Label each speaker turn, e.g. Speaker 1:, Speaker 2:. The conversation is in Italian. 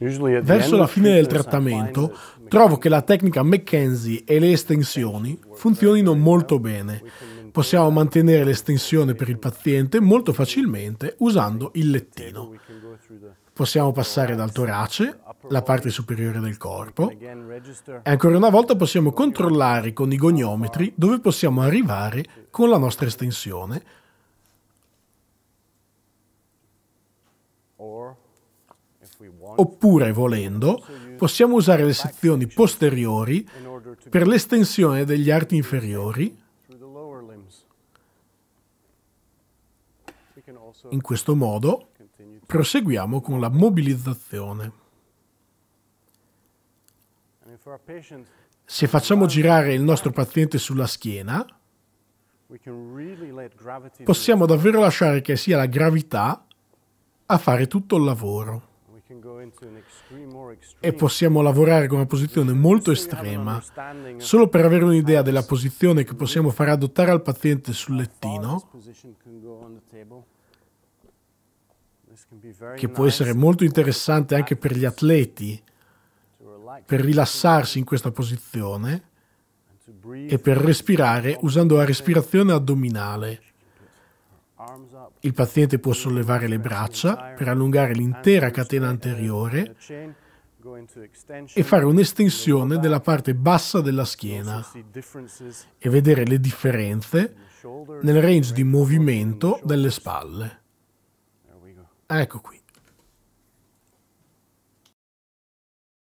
Speaker 1: Verso la fine del trattamento trovo che la tecnica McKenzie e le estensioni funzionino molto bene. Possiamo mantenere l'estensione per il paziente molto facilmente usando il lettino. Possiamo passare dal torace, la parte superiore del corpo, e ancora una volta possiamo controllare con i goniometri dove possiamo arrivare con la nostra estensione Oppure, volendo, possiamo usare le sezioni posteriori per l'estensione degli arti inferiori. In questo modo proseguiamo con la mobilizzazione. Se facciamo girare il nostro paziente sulla schiena, possiamo davvero lasciare che sia la gravità a fare tutto il lavoro e possiamo lavorare con una posizione molto estrema solo per avere un'idea della posizione che possiamo far adottare al paziente sul lettino che può essere molto interessante anche per gli atleti per rilassarsi in questa posizione e per respirare usando la respirazione addominale il paziente può sollevare le braccia per allungare l'intera catena anteriore e fare un'estensione della parte bassa della schiena e vedere le differenze nel range di movimento delle spalle. Ecco qui.